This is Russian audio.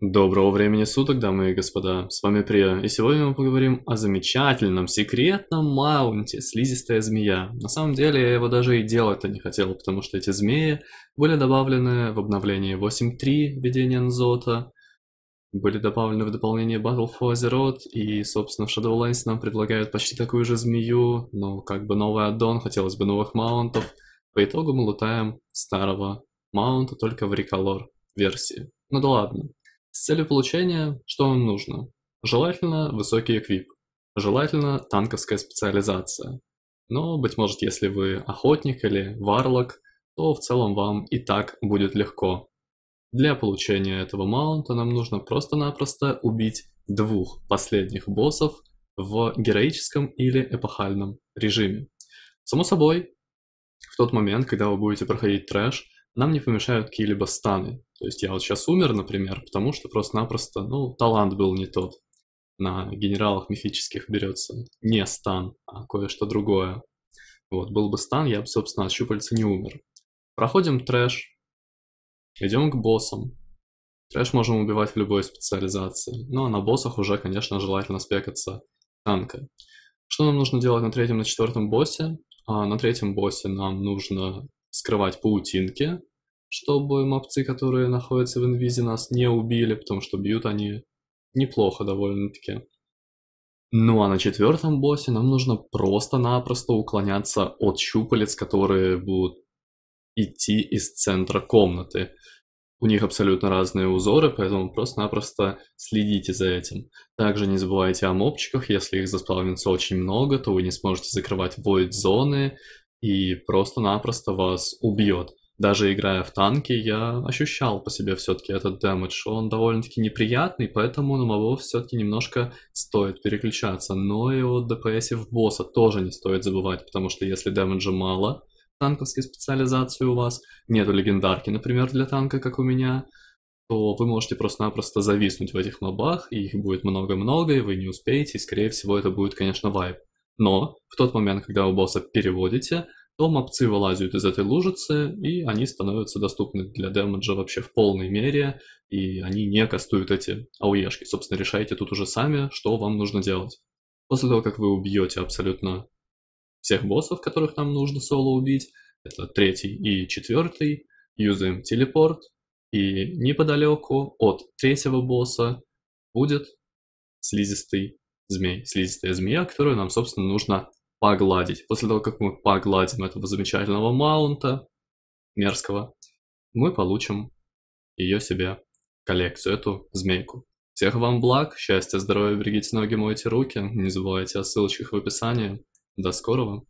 Доброго времени суток, дамы и господа, с вами Прия, и сегодня мы поговорим о замечательном секретном маунте «Слизистая змея». На самом деле я его даже и делать-то не хотел, потому что эти змеи были добавлены в обновлении 8.3 введения Нзота, были добавлены в дополнение Battle for Azeroth, и, собственно, в Shadowlands нам предлагают почти такую же змею, но как бы новый аддон, хотелось бы новых маунтов. По итогу мы лутаем старого маунта только в реколор версии. Ну да ладно, с целью получения, что вам нужно. Желательно высокий эквип, желательно танковская специализация. Но, быть может, если вы охотник или варлок, то в целом вам и так будет легко. Для получения этого маунта нам нужно просто-напросто убить двух последних боссов в героическом или эпохальном режиме. Само собой, в тот момент, когда вы будете проходить трэш, нам не помешают какие-либо станы. То есть я вот сейчас умер, например, потому что просто-напросто, ну, талант был не тот. На генералах мифических берется не стан, а кое-что другое. Вот, был бы стан, я бы, собственно, от щупальца не умер. Проходим трэш, идем к боссам. Трэш можем убивать в любой специализации, ну а на боссах уже, конечно, желательно спекаться танка. Что нам нужно делать на третьем, на четвертом боссе? А на третьем боссе нам нужно скрывать паутинки, чтобы мопцы, которые находятся в инвизе, нас не убили, потому что бьют они неплохо довольно-таки. Ну а на четвертом боссе нам нужно просто-напросто уклоняться от щупалец, которые будут идти из центра комнаты. У них абсолютно разные узоры, поэтому просто-напросто следите за этим. Также не забывайте о мопчиках, если их заспавнится очень много, то вы не сможете закрывать void зоны, и просто-напросто вас убьет. Даже играя в танки, я ощущал по себе все-таки этот дэмэдж. Он довольно-таки неприятный, поэтому на мобов все-таки немножко стоит переключаться. Но и о ДПС в босса тоже не стоит забывать, потому что если дэмэджа мало, танковской специализации у вас, нету легендарки, например, для танка, как у меня, то вы можете просто-напросто зависнуть в этих мобах, и их будет много-много, и вы не успеете, и, скорее всего, это будет, конечно, вайп. Но в тот момент, когда вы босса переводите, то мопцы вылазят из этой лужицы, и они становятся доступны для демеджа вообще в полной мере, и они не кастуют эти ауешки. Собственно, решайте тут уже сами, что вам нужно делать. После того, как вы убьете абсолютно всех боссов, которых нам нужно соло убить, это третий и четвертый, юзаем телепорт, и неподалеку от третьего босса будет слизистый змей, слизистая змея, которую нам, собственно, нужно погладить. После того, как мы погладим этого замечательного маунта, мерзкого, мы получим ее себе коллекцию, эту змейку. Всех вам благ, счастья, здоровья, берегите ноги, мойте руки, не забывайте о ссылочках в описании. До скорого!